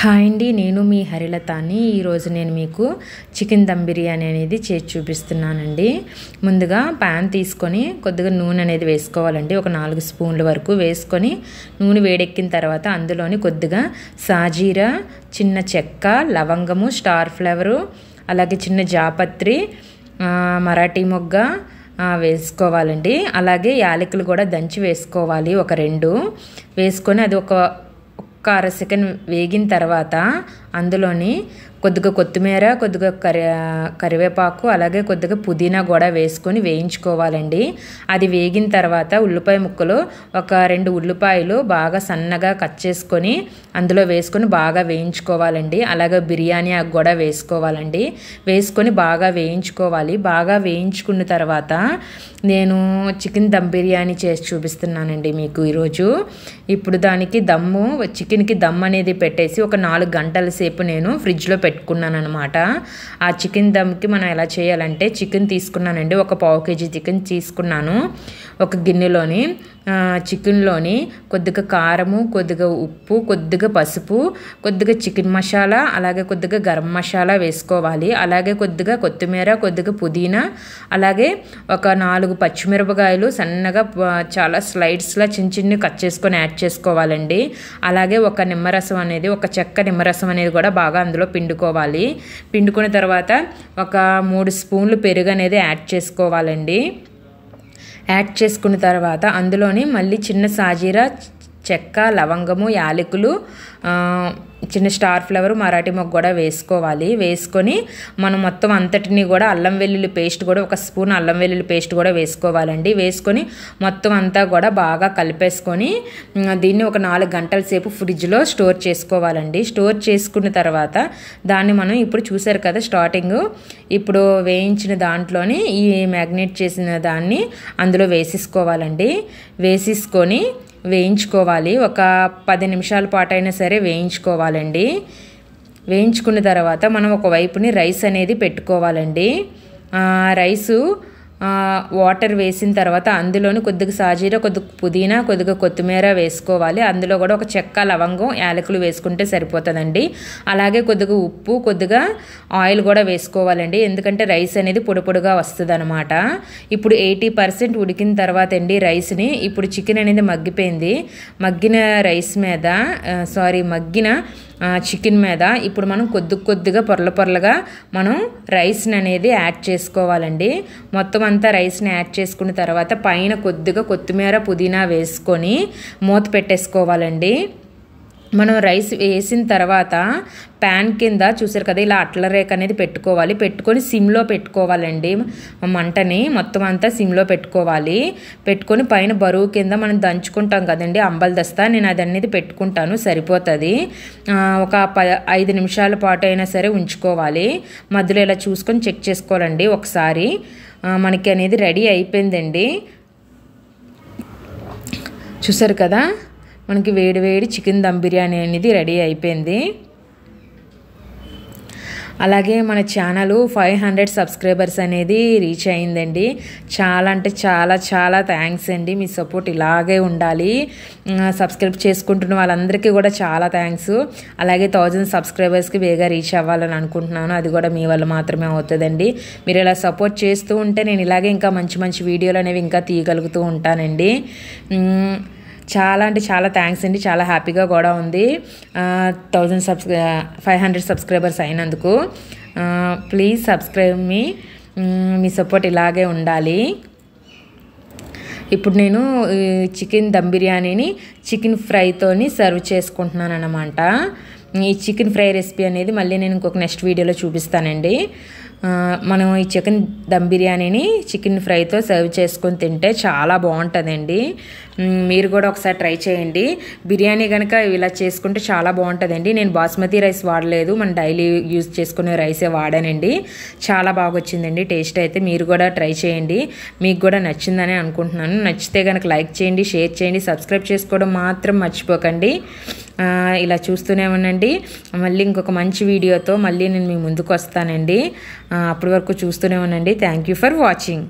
hi అండి నేను మీ హరిలతాని ఈరోజు నేను మీకు చికెన్ దమ్ బిర్యానీ అనేది చేసి చూపిస్తున్నానండి ముందుగా ప్యాన్ తీసుకొని కొద్దిగా నూనె అనేది వేసుకోవాలండి ఒక నాలుగు స్పూన్ల వరకు వేసుకొని నూనె వేడెక్కిన తర్వాత అందులోని కొద్దిగా సాజీరా చిన్న చెక్క లవంగము స్టార్ ఫ్లవరు అలాగే చిన్న జాపత్రి మరాఠీ మొగ్గ వేసుకోవాలండి అలాగే యాలకులు కూడా దంచి వేసుకోవాలి ఒక రెండు వేసుకొని అది ఒక ఒక అర సెకండ్ వేగిన తర్వాత అందులోని కొద్దిగా కొత్తిమీర కొద్దిగా కరి కరివేపాకు అలాగే కొద్దిగా పుదీనా కూడా వేసుకొని వేయించుకోవాలండి అది వేగిన తర్వాత ఉల్లిపాయ ముక్కలు ఒక రెండు ఉల్లిపాయలు బాగా సన్నగా కట్ చేసుకొని అందులో వేసుకొని బాగా వేయించుకోవాలండి అలాగే బిర్యానీ ఆకు కూడా వేసుకోవాలండి వేసుకొని బాగా వేయించుకోవాలి బాగా వేయించుకున్న తర్వాత నేను చికెన్ దమ్ బిర్యానీ చేసి చూపిస్తున్నానండి మీకు ఈరోజు ఇప్పుడు దానికి దమ్ము చికెన్కి దమ్ అనేది పెట్టేసి ఒక నాలుగు గంటల సేపు నేను ఫ్రిడ్జ్లో పెట్టుకున్నాను అనమాట ఆ చికెన్ దమ్కి మనం ఎలా చేయాలంటే చికెన్ తీసుకున్నానండి ఒక పావు కేజీ చికెన్ తీసుకున్నాను ఒక గిన్నెలోని చికెన్లోని కొద్దిగా కారము కొద్దిగా ఉప్పు కొద్దిగా పసుపు కొద్దిగా చికెన్ మసాలా అలాగే కొద్దిగా గరం మసాలా వేసుకోవాలి అలాగే కొద్దిగా కొత్తిమీర కొద్దిగా పుదీనా అలాగే ఒక నాలుగు పచ్చిమిరపకాయలు సన్నగా చాలా స్లైడ్స్లా చిన్న చిన్న కట్ చేసుకొని యాడ్ చేసుకోవాలండి అలాగే ఒక నిమ్మరసం అనేది ఒక చెక్క నిమ్మరసం అనేది కూడా బాగా అందులో పిండుకోవాలి పిండుకున్న తర్వాత ఒక మూడు స్పూన్లు పెరుగు అనేది యాడ్ చేసుకోవాలండి యాడ్ చేసుకున్న తర్వాత అందులోనే మళ్ళీ చిన్న సాజీరా చెక్క లవంగము యాలకులు చిన్న స్టార్ ఫ్లవర్ మరాఠీ మొగ్గు కూడా వేసుకోవాలి వేసుకొని మనం మొత్తం అంతటిని కూడా అల్లం వెల్లుల్లి పేస్ట్ కూడా ఒక స్పూన్ అల్లం వెల్లుల్లి పేస్ట్ కూడా వేసుకోవాలండి వేసుకొని మొత్తం అంతా కూడా బాగా కలిపేసుకొని దీన్ని ఒక నాలుగు గంటల సేపు ఫ్రిడ్జ్లో స్టోర్ చేసుకోవాలండి స్టోర్ చేసుకున్న తర్వాత దాన్ని మనం ఇప్పుడు చూసారు కదా స్టార్టింగ్ ఇప్పుడు వేయించిన దాంట్లోని ఈ మ్యాగ్నేట్ చేసిన దాన్ని అందులో వేసేసుకోవాలండి వేసేసుకొని వేయించుకోవాలి ఒక పది నిమిషాల పాటు అయినా సరే వేయించుకోవాలండి వేయించుకున్న తర్వాత మనం ఒకవైపుని రైస్ అనేది పెట్టుకోవాలండి రైసు వాటర్ వేసిన తర్వాత అందులోని కొద్దిగా సాజీర కొద్దిగా పుదీనా కొద్దిగా కొత్తిమీర వేసుకోవాలి అందులో కూడా ఒక చెక్క లవంగం యాలకులు వేసుకుంటే సరిపోతుందండి అలాగే కొద్దిగా ఉప్పు కొద్దిగా ఆయిల్ కూడా వేసుకోవాలండి ఎందుకంటే రైస్ అనేది పొడిపొడిగా వస్తుంది అనమాట ఇప్పుడు ఎయిటీ పర్సెంట్ ఉడికిన తర్వాత అండి రైస్ని ఇప్పుడు చికెన్ అనేది మగ్గిపోయింది మగ్గిన రైస్ మీద సారీ మగ్గిన చికెన్ మీద ఇప్పుడు మనం కొద్ది కొద్దిగా పొరల పొరలుగా మనం రైస్ని అనేది యాడ్ చేసుకోవాలండి మొత్తం అంతా రైస్ని యాడ్ చేసుకున్న తర్వాత పైన కొద్దిగా కొత్తిమీర పుదీనా వేసుకొని మూత పెట్టేసుకోవాలండి మనం రైస్ వేసిన తర్వాత ప్యాన్ కింద చూసారు కదా ఇలా అట్ల రేక్ అనేది పెట్టుకోవాలి పెట్టుకొని సిమ్లో పెట్టుకోవాలండి మంటని మొత్తం అంతా సిమ్లో పెట్టుకోవాలి పెట్టుకొని పైన బరువు కింద మనం దంచుకుంటాం కదండి అంబల దస్తా నేను అది అనేది పెట్టుకుంటాను సరిపోతుంది ఒక ప ఐదు నిమిషాల పాటు అయినా సరే ఉంచుకోవాలి మధ్యలో ఇలా చూసుకొని చెక్ చేసుకోవాలండి ఒకసారి మనకి అనేది రెడీ అయిపోయిందండి చూసారు కదా మనకి వేడివేడి చికెన్ దమ్ బిర్యానీ అనేది రెడీ అయిపోయింది అలాగే మన ఛానల్ ఫైవ్ హండ్రెడ్ సబ్స్క్రైబర్స్ అనేది రీచ్ అయిందండి చాలా అంటే చాలా చాలా థ్యాంక్స్ అండి మీ సపోర్ట్ ఇలాగే ఉండాలి సబ్స్క్రైబ్ చేసుకుంటున్న వాళ్ళందరికీ కూడా చాలా థ్యాంక్స్ అలాగే థౌజండ్ సబ్స్క్రైబర్స్కి వేగా రీచ్ అవ్వాలని అనుకుంటున్నాను అది కూడా మీ వల్ల మాత్రమే అవుతుందండి మీరు ఇలా సపోర్ట్ చేస్తూ ఉంటే నేను ఇలాగే ఇంకా మంచి మంచి వీడియోలు అనేవి ఇంకా తీయగలుగుతూ ఉంటానండి చాలా అంటే చాలా థ్యాంక్స్ అండి చాలా హ్యాపీగా కూడా ఉంది థౌజండ్ సబ్స్క్రై ఫైవ్ హండ్రెడ్ సబ్స్క్రైబర్స్ అయినందుకు ప్లీజ్ సబ్స్క్రైబ్ మీ మీ సపోర్ట్ ఇలాగే ఉండాలి ఇప్పుడు నేను చికెన్ దమ్ బిర్యానీని చికెన్ ఫ్రైతోని సర్వ్ చేసుకుంటున్నాను అనమాట ఈ చికెన్ ఫ్రై రెసిపీ అనేది మళ్ళీ నేను ఇంకొక నెక్స్ట్ వీడియోలో చూపిస్తానండి మనం ఈ చికెన్ దమ్ బిర్యానీని చికెన్ ఫ్రైతో సర్వ్ చేసుకొని తింటే చాలా బాగుంటుందండి మీరు కూడా ఒకసారి ట్రై చేయండి బిర్యానీ కనుక ఇలా చేసుకుంటే చాలా బాగుంటుందండి నేను బాస్మతి రైస్ వాడలేదు మనం డైలీ యూజ్ చేసుకునే రైసే వాడానండి చాలా బాగా వచ్చిందండి టేస్ట్ అయితే మీరు కూడా ట్రై చేయండి మీకు కూడా నచ్చిందని అనుకుంటున్నాను నచ్చితే కనుక లైక్ చేయండి షేర్ చేయండి సబ్స్క్రైబ్ చేసుకోవడం మాత్రం మర్చిపోకండి ఇలా చూస్తూనే ఉండండి మళ్ళీ ఇంకొక మంచి వీడియోతో మళ్ళీ నేను మీ ముందుకు వస్తానండి అప్పటి వరకు చూస్తూనే ఉండండి థ్యాంక్ ఫర్ వాచింగ్